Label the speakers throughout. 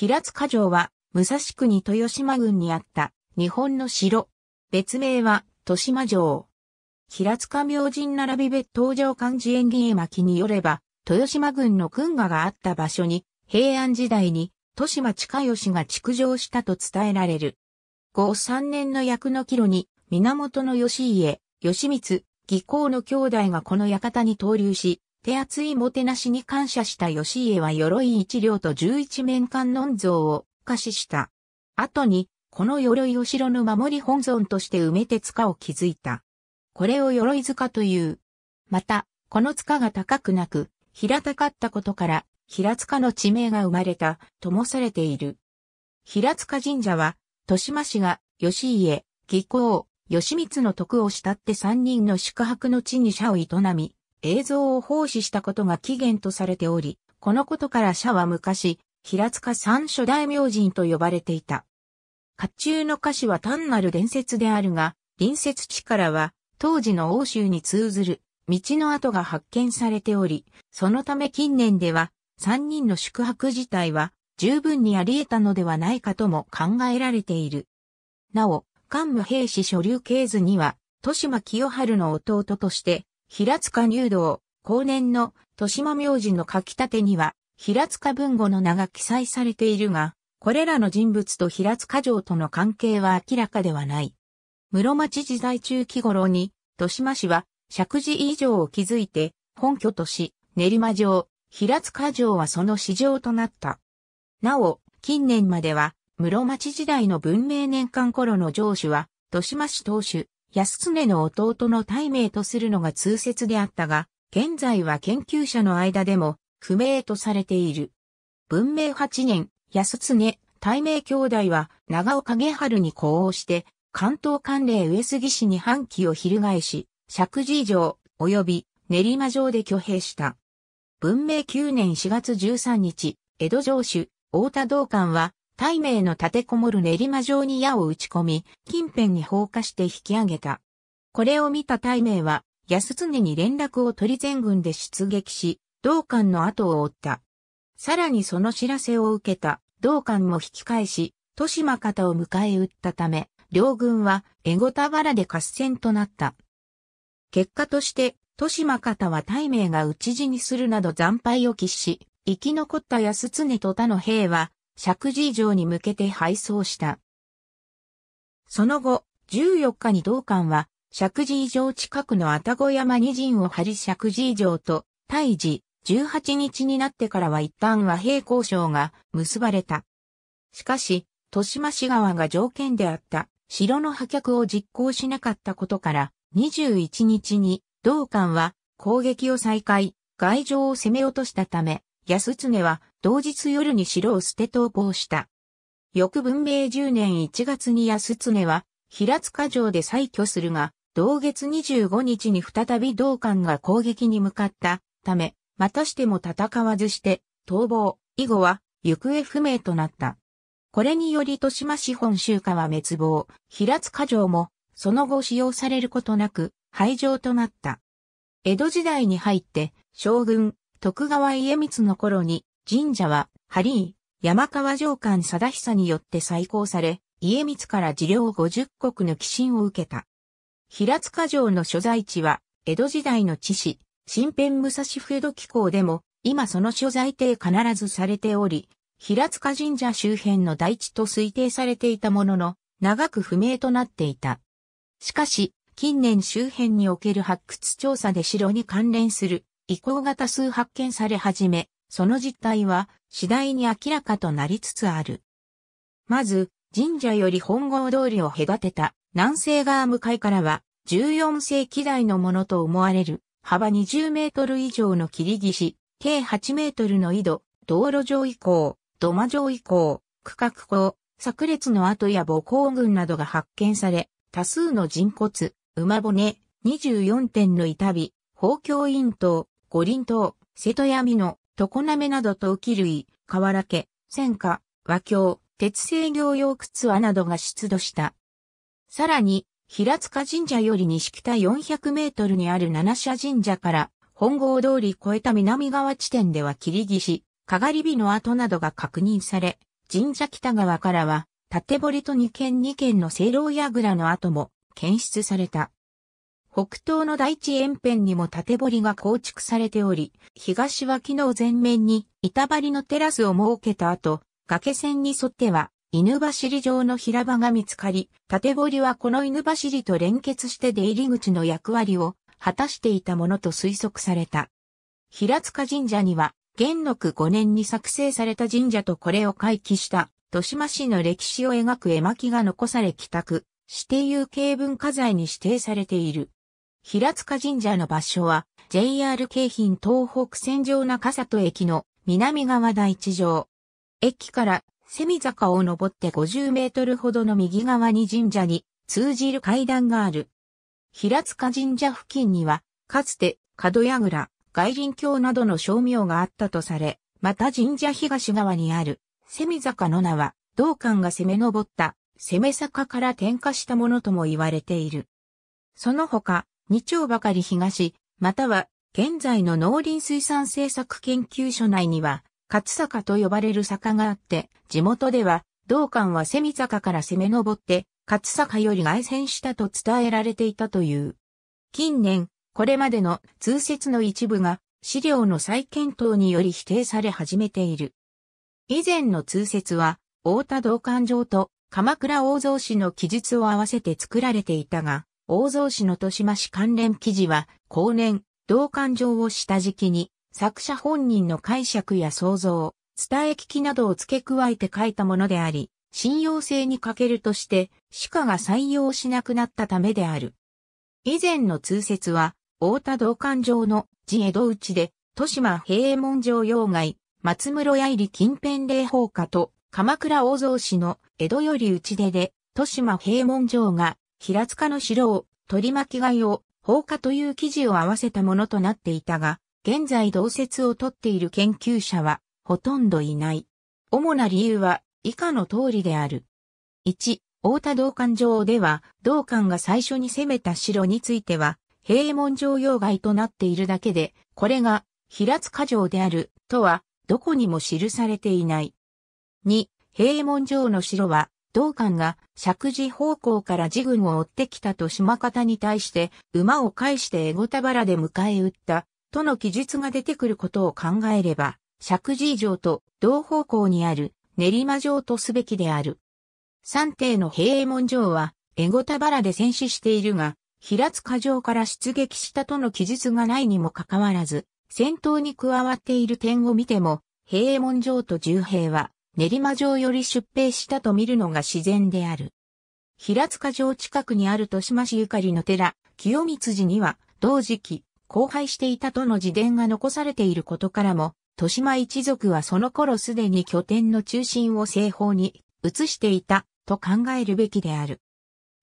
Speaker 1: 平塚城は、武蔵国豊島郡にあった日本の城。別名は、豊島城。平塚明神並び別登場漢字演技絵巻によれば、豊島郡の軍馬があった場所に、平安時代に、豊島近義が築城したと伝えられる。後3年の役の帰路に、源義家、義満、義行の兄弟がこの館に投留し、手厚いもてなしに感謝した義家は鎧一両と十一面観音像を貸しした。後に、この鎧を城の守り本尊として埋めて塚を築いた。これを鎧塚という。また、この塚が高くなく、平たかったことから、平塚の地名が生まれた、ともされている。平塚神社は、豊島市が、吉家、義公、吉光の徳を慕って三人の宿泊の地に社を営み、映像を奉仕したことが起源とされており、このことから社は昔、平塚三初代明神と呼ばれていた。甲冑の歌詞は単なる伝説であるが、隣接地からは、当時の欧州に通ずる、道の跡が発見されており、そのため近年では、三人の宿泊自体は、十分にあり得たのではないかとも考えられている。なお、官武兵士所流系図には、豊島清春の弟として、平塚入道、後年の豊島明治の書き立てには、平塚文語の名が記載されているが、これらの人物と平塚城との関係は明らかではない。室町時代中期頃に、豊島氏は、石寺以上を築いて、本拠とし、練馬城、平塚城はその市場となった。なお、近年までは、室町時代の文明年間頃の城主は、豊島氏当主、安常の弟の大名とするのが通説であったが、現在は研究者の間でも不明とされている。文明8年、安常、大名兄弟は長尾影春に呼応して、関東関連上杉市に反旗を翻し、石寺城及び練馬城で挙兵した。文明9年4月13日、江戸城主、大田道館は大名の立てこもる練馬城に矢を打ち込み、近辺に放火して引き上げた。これを見た大名は、安常に連絡を取り全軍で出撃し、道館の後を追った。さらにその知らせを受けた道館も引き返し、豊島方を迎え撃ったため、両軍はエゴタ原で合戦となった。結果として、豊島方は大名が討ち死にするなど惨敗を喫し、生き残った安常と他の兵は、石神井城に向けて配送した。その後、14日に同館は、石神井城近くの愛宕山二陣を張り石神井城と、退治、18日になってからは一旦和平交渉が結ばれた。しかし、豊島市側が条件であった城の破却を実行しなかったことから21日に同館は攻撃を再開、外城を攻め落としたため、安常は同日夜に城を捨て逃亡した。翌文明10年1月に安常は、平塚城で再挙するが、同月25日に再び同館が攻撃に向かったため、またしても戦わずして逃亡、以後は行方不明となった。これにより豊島市本州下は滅亡、平塚城もその後使用されることなく廃城となった。江戸時代に入って将軍徳川家光の頃に神社は、ハリー、山川上官貞久によって再興され、家光から治療50国の寄進を受けた。平塚城の所在地は、江戸時代の地市、新編武蔵江戸機構でも、今その所在地必ずされており、平塚神社周辺の大地と推定されていたものの、長く不明となっていた。しかし、近年周辺における発掘調査で城に関連する遺構が多数発見され始め、その実態は次第に明らかとなりつつある。まず、神社より本郷通りを隔てた南西側向かいからは、14世紀代のものと思われる、幅20メートル以上の切り岸、計8メートルの井戸、道路上以降、土間上以降、区画港、炸裂の跡や母校群などが発見され、多数の人骨、馬骨、24点の板火、宝鏡院島、五輪島、瀬戸闇の常滑など陶器類、瓦家、戦火、和鏡、鉄製業用靴輪などが出土した。さらに、平塚神社より西北400メートルにある七社神社から本郷通り越えた南側地点では切り岸、かがり火の跡などが確認され、神社北側からは、縦堀と2軒2軒の青楼櫓の跡も検出された。北東の大地沿辺にも縦堀が構築されており、東は昨日全面に板張りのテラスを設けた後、崖線に沿っては犬走状の平場が見つかり、縦堀はこの犬走と連結して出入り口の役割を果たしていたものと推測された。平塚神社には、元禄5年に作成された神社とこれを回帰した、豊島市の歴史を描く絵巻が残され帰宅、指定有形文化財に指定されている。平塚神社の場所は JR 京浜東北線上中里駅の南側第一条。駅から蝉坂を登って50メートルほどの右側に神社に通じる階段がある。平塚神社付近には、かつて角櫓、外輪橋などの商名があったとされ、また神社東側にある蝉坂の名は、道館が攻め上った攻め坂から転化したものとも言われている。その他、2丁ばかり東、または現在の農林水産政策研究所内には、勝坂と呼ばれる坂があって、地元では、道館は蝉坂から攻め上って、勝坂より外旋したと伝えられていたという。近年、これまでの通説の一部が、資料の再検討により否定され始めている。以前の通説は、太田道館城と鎌倉大蔵市の記述を合わせて作られていたが、大蔵氏の豊島氏関連記事は、後年、同感情を下敷きに、作者本人の解釈や想像、伝え聞きなどを付け加えて書いたものであり、信用性に欠けるとして、歯科が採用しなくなったためである。以前の通説は、大田道館城の地江戸内で、豊島平衛門城要外、松室八入近辺霊宝家と、鎌倉大蔵市の江戸より内出で、豊島平門城が平塚の城を、取り巻き貝を、放火という記事を合わせたものとなっていたが、現在同説をとっている研究者は、ほとんどいない。主な理由は、以下の通りである。1、大田道館城では、道館が最初に攻めた城については、平門城用外となっているだけで、これが、平塚城である、とは、どこにも記されていない。2、平門城の城は、道官が石寺方向から自軍を追ってきたと島方に対して馬を介してエゴタバラで迎え撃った、との記述が出てくることを考えれば、石寺城と同方向にある練馬城とすべきである。三帝の平右衛門城は、エゴタバラで戦死しているが、平塚城から出撃したとの記述がないにもかかわらず、戦闘に加わっている点を見ても、平右衛門城と重兵は、練馬城より出兵したと見るのが自然である。平塚城近くにある豊島市ゆかりの寺、清光寺には、同時期、荒廃していたとの自伝が残されていることからも、豊島一族はその頃すでに拠点の中心を西方に移していたと考えるべきである。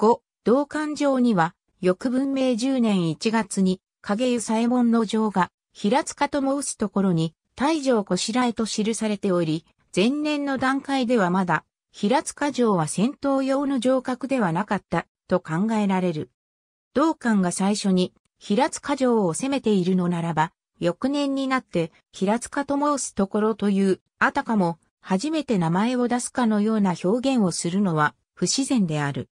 Speaker 1: 5、同館城には、翌文明10年1月に、影湯左衛門の城が、平塚と申すところに、大城小白へと記されており、前年の段階ではまだ、平塚城は戦闘用の城郭ではなかったと考えられる。道館が最初に平塚城を攻めているのならば、翌年になって平塚と申すところという、あたかも初めて名前を出すかのような表現をするのは不自然である。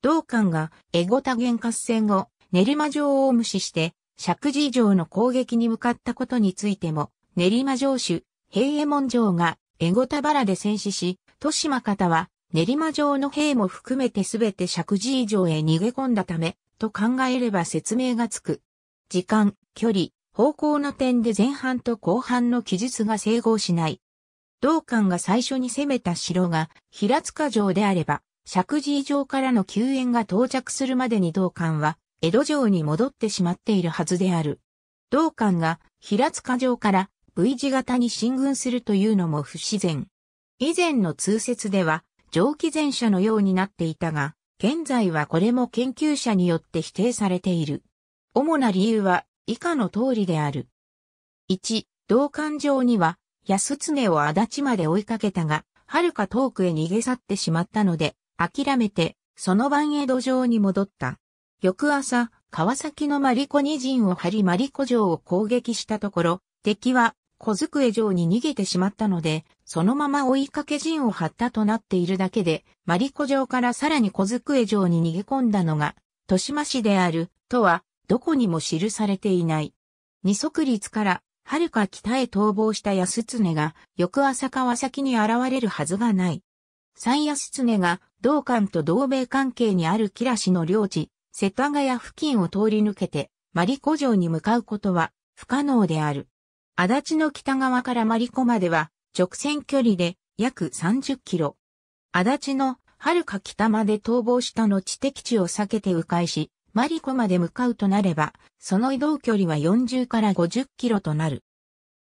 Speaker 1: 道館がエゴタ原合戦後、練馬城を無視して石神城の攻撃に向かったことについても、練馬城主、平右衛門城が江タ田原で戦死し、豊島方は練馬城の兵も含めてすべて石神井城へ逃げ込んだため、と考えれば説明がつく。時間、距離、方向の点で前半と後半の記述が整合しない。道館が最初に攻めた城が平塚城であれば、石神井城からの救援が到着するまでに道館は江戸城に戻ってしまっているはずである。道館が平塚城から V 字型に進軍するというのも不自然。以前の通説では、蒸気前者のようになっていたが、現在はこれも研究者によって否定されている。主な理由は以下の通りである。1、同感上には、安常を足立まで追いかけたが、遥か遠くへ逃げ去ってしまったので、諦めて、その晩江戸城に戻った。翌朝、川崎のマリコ二陣を張りマリコ城を攻撃したところ、敵は小机城に逃げてしまったので、そのまま追いかけ陣を張ったとなっているだけで、マリコ城からさらに小机城に逃げ込んだのが、豊島市である、とは、どこにも記されていない。二足立から、はるか北へ逃亡した安常が、翌朝川崎に現れるはずがない。三安常が、同館と同盟関係にある木良氏の領地、瀬田谷付近を通り抜けて、マリコ城に向かうことは、不可能である。足立の北側からマリコまでは直線距離で約30キロ。足立の遥か北まで逃亡した後敵地を避けて迂回し、マリコまで向かうとなれば、その移動距離は40から50キロとなる。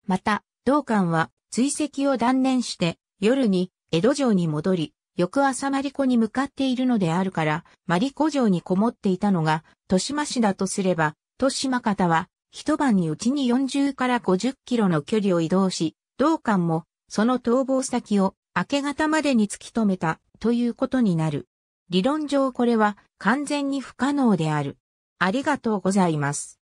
Speaker 1: また、道館は追跡を断念して夜に江戸城に戻り、翌朝マリコに向かっているのであるから、マリコ城にこもっていたのが、豊島市だとすれば、豊島方は一晩にうちに40から50キロの距離を移動し、同館もその逃亡先を明け方までに突き止めたということになる。理論上これは完全に不可能である。ありがとうございます。